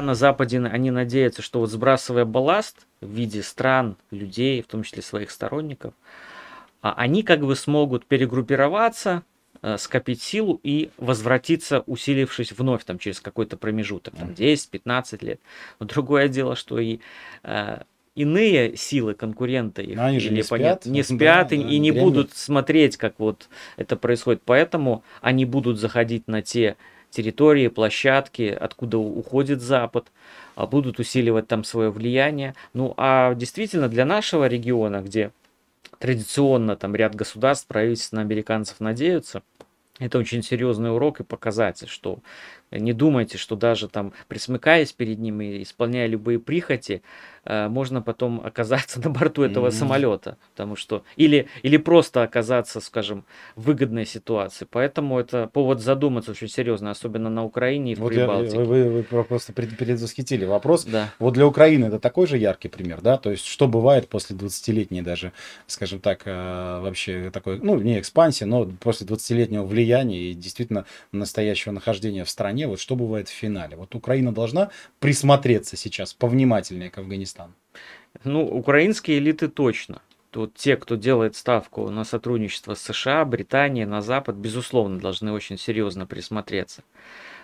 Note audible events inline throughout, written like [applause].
На Западе они надеются, что вот сбрасывая балласт в виде стран, людей, в том числе своих сторонников, а они как бы смогут перегруппироваться, э, скопить силу и возвратиться, усилившись вновь там через какой-то промежуток, там 10-15 лет. Но другое дело, что и э, иные силы конкуренты их, они же или не спят, не спят да, и, да, и не время. будут смотреть, как вот это происходит. Поэтому они будут заходить на те территории, площадки, откуда уходит Запад, а будут усиливать там свое влияние. Ну а действительно для нашего региона, где традиционно там ряд государств, правительств на американцев надеются, это очень серьезный урок и показатель, что не думайте, что даже там присмыкаясь перед ним и исполняя любые прихоти, э, можно потом оказаться [laughs] на борту этого mm-hmm. самолета, потому что или или просто оказаться, скажем, в выгодной ситуации. Поэтому это повод задуматься очень серьезно, особенно на Украине и в вот э, Прибалтике. Я, вы, вы, вы просто пред, предвосхитили вопрос. Да. Вот для Украины это такой же яркий пример, да? То есть что бывает после 20-летней даже, скажем так, э, вообще такой, ну не экспансии, но после 20-летнего влияния влияния и действительно настоящего нахождения в стране, вот что бывает в финале? Вот Украина должна присмотреться сейчас повнимательнее к Афганистану. Ну, украинские элиты точно вот те, кто делает ставку на сотрудничество с США, Британией, на Запад, безусловно, должны очень серьезно присмотреться.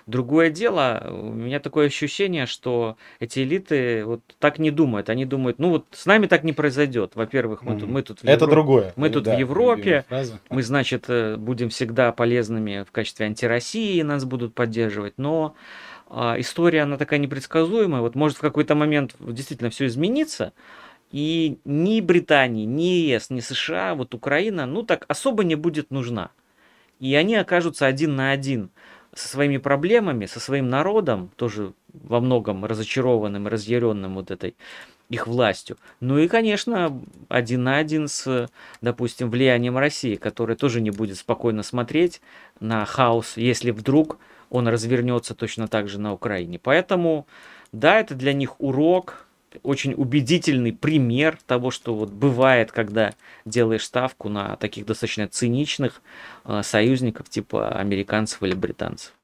Другое дело, у меня такое ощущение, что эти элиты вот так не думают. Они думают, ну вот с нами так не произойдет. Во-первых, мы mm-hmm. тут, мы тут в Европе, это другое. Мы тут да, в Европе, мы значит э, будем всегда полезными в качестве антироссии, нас будут поддерживать. Но а, история она такая непредсказуемая. Вот может в какой-то момент действительно все изменится и ни Британии, ни ЕС, ни США, вот Украина, ну так особо не будет нужна. И они окажутся один на один со своими проблемами, со своим народом, тоже во многом разочарованным, разъяренным вот этой их властью. Ну и, конечно, один на один с, допустим, влиянием России, которая тоже не будет спокойно смотреть на хаос, если вдруг он развернется точно так же на Украине. Поэтому, да, это для них урок, очень убедительный пример того, что вот бывает, когда делаешь ставку на таких достаточно циничных э, союзников типа американцев или британцев.